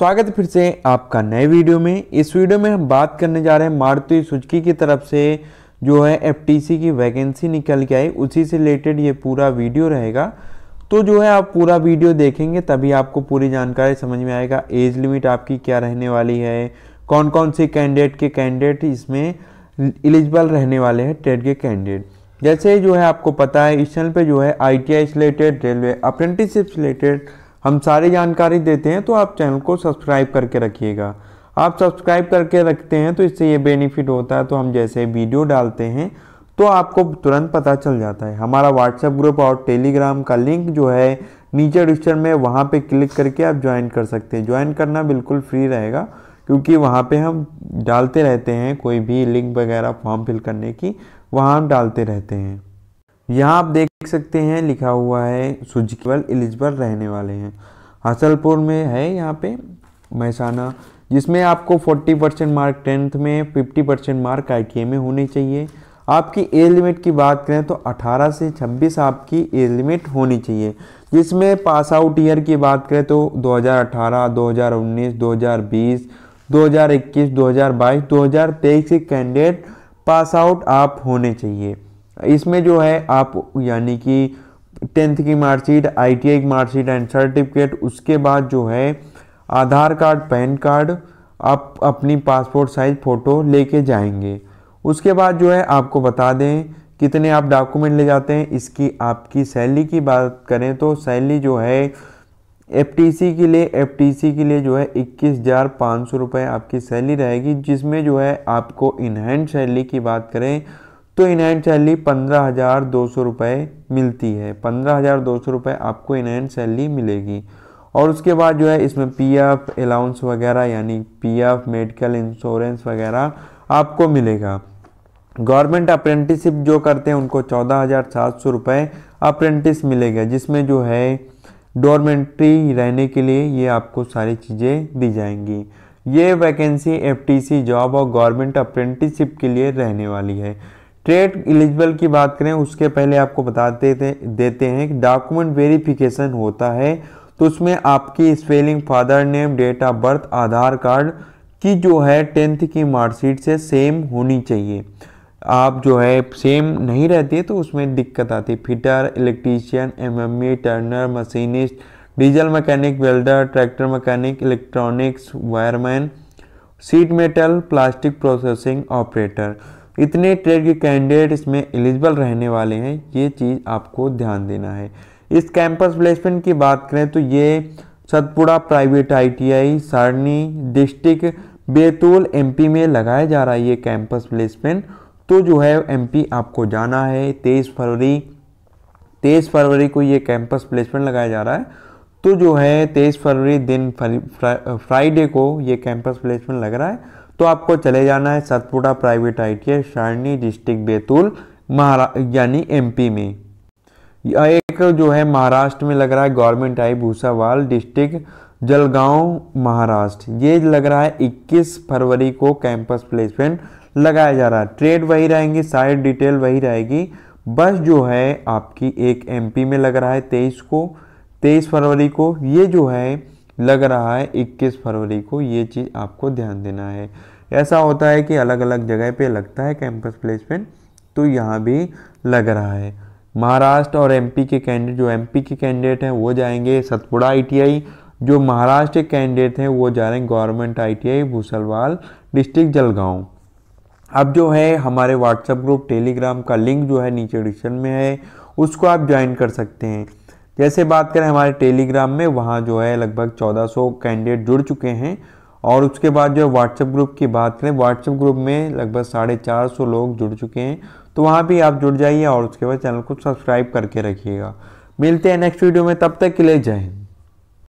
स्वागत फिर से आपका नए वीडियो में इस वीडियो में हम बात करने जा रहे हैं मारुति सुजकी की तरफ से जो है एफटीसी की वैकेंसी निकल के आई उसी से रिलेटेड ये पूरा वीडियो रहेगा तो जो है आप पूरा वीडियो देखेंगे तभी आपको पूरी जानकारी समझ में आएगा एज लिमिट आपकी क्या रहने वाली है कौन कौन से कैंडिडेट के कैंडिडेट इसमें एलिजिबल रहने वाले हैं ट्रेड के कैंडिडेट जैसे जो है आपको पता है इस चैनल पर जो है I T related railway apprenticeship related हम सारी जानकारी देते हैं तो आप चैनल को सब्सक्राइब करके रखिएगा आप सब्सक्राइब करके रखते हैं तो इससे ये बेनिफिट होता है तो हम जैसे वीडियो डालते हैं तो आपको तुरंत पता चल जाता है हमारा व्हाट्सएप ग्रुप और टेलीग्राम का लिंक जो है नीचे डिस्टर में वहाँ पे क्लिक करके आप ज्वाइन कर सकते हैं ज्वाइन करना बिल्कुल फ्री रहेगा क्योंकि वहाँ पे हम डालते रहते हैं कोई भी लिंक वगैरह फॉर्म फिल करने की वहाँ हम डालते रहते हैं यहाँ आप देख सकते हैं लिखा हुआ है सुजकीवल एलिजिबल रहने वाले हैं हसलपुर में है यहाँ पे महसाना जिसमें आपको 40 परसेंट मार्क टेंथ में 50 परसेंट मार्क आई में होने चाहिए आपकी एज लिमिट की बात करें तो 18 से 26 आपकी एज लिमिट होनी चाहिए जिसमें पास आउट ईयर की बात करें तो 2018, 2019, 2020, 2021, 2022, 2023 के कैंडिडेट पास आउट आप होने चाहिए इसमें जो है आप यानी कि टेंथ की मार्कशीट आईटीआई की मार्कशीट एंड सर्टिफिकेट उसके बाद जो है आधार कार्ड पैन कार्ड आप अपनी पासपोर्ट साइज फ़ोटो लेके जाएंगे उसके बाद जो है आपको बता दें कितने आप डॉक्यूमेंट ले जाते हैं इसकी आपकी सैलरी की बात करें तो सैलरी जो है एफटीसी के लिए एफटीसी के लिए जो है इक्कीस हज़ार पाँच सौ रुपये आपकी सैलरी रहेगी जिसमें जो है आपको इनहैंड सैलरी की बात करें तो इनायन सैलरी पंद्रह हज़ार दो सौ रुपये मिलती है पंद्रह हज़ार दो सौ रुपये आपको इनायन सैलरी मिलेगी और उसके बाद जो है इसमें पीएफ अलाउंस वगैरह यानी पीएफ मेडिकल इंश्योरेंस वगैरह आपको मिलेगा गवर्नमेंट अप्रेंटिसिप जो करते हैं उनको चौदह हज़ार सात सौ रुपये अप्रेंटिस मिलेगा जिसमें जो है डोरमेंट्री रहने के लिए ये आपको सारी चीज़ें दी जाएंगी ये वैकेंसी एफटीसी जॉब और गवर्नमेंट अप्रेंटिसिप के लिए रहने वाली है ट्रेड एलिजिबल की बात करें उसके पहले आपको बता देते देते हैं कि डॉक्यूमेंट वेरिफिकेशन होता है तो उसमें आपकी spelling father name date of birth Aadhaar card की जो है टेंथ की मार्कशीट से सेम होनी चाहिए आप जो है सेम नहीं रहती है तो उसमें दिक्कत आती है fitter electrician MME turner machinist diesel mechanic welder tractor mechanic electronics wireman sheet metal plastic processing operator इतने ट्रेड के कैंडिडेट इसमें एलिजिबल रहने वाले हैं ये चीज़ आपको ध्यान देना है इस कैंपस प्लेसमेंट की बात करें तो ये Satpura private ITI Sarni district Betul MP में लगाया जा रहा है ये कैंपस प्लेसमेंट तो जो है एमपी आपको जाना है तेईस फरवरी तेईस फरवरी को ये कैंपस प्लेसमेंट लगाया जा रहा है तो जो है तेईस फरवरी दिन फ्राइडे को ये कैंपस प्लेसमेंट लग रहा है तो आपको चले जाना है Satpura private I T Sarni district Betul महारा यानी एमपी में एक जो है महाराष्ट्र में लग रहा है government I Bhusawal district Jalgaon Maharashtra ये लग रहा है 21 फरवरी को कैंपस प्लेसमेंट लगाया जा रहा है ट्रेड वही रहेंगी सारी डिटेल वही रहेगी बस जो है आपकी एक एमपी में लग रहा है तेईस को तेईस फरवरी को ये जो है लग रहा है 21 फरवरी को ये चीज़ आपको ध्यान देना है ऐसा होता है कि अलग अलग जगह पे लगता है कैंपस प्लेसमेंट तो यहाँ भी लग रहा है महाराष्ट्र और एमपी के कैंडिडेट जो एमपी के कैंडिडेट हैं वो जाएंगे सतपुड़ा आईटीआई जो महाराष्ट्र के कैंडिडेट हैं वो जा रहे हैं government ITI Bhusawal district Jalgaon अब जो है हमारे व्हाट्सएप ग्रुप टेलीग्राम का लिंक जो है नीचे डिस्क्रिप्शन में है उसको आप ज्वाइन कर सकते हैं जैसे बात करें हमारे टेलीग्राम में वहाँ जो है लगभग 1400 कैंडिडेट जुड़ चुके हैं और उसके बाद जो है व्हाट्सएप ग्रुप की बात करें व्हाट्सएप ग्रुप में लगभग साढ़े चार सौ लोग जुड़ चुके हैं तो वहाँ भी आप जुड़ जाइए और उसके बाद चैनल को सब्सक्राइब करके रखिएगा मिलते हैं नेक्स्ट वीडियो में तब तक के लिए जय हिंद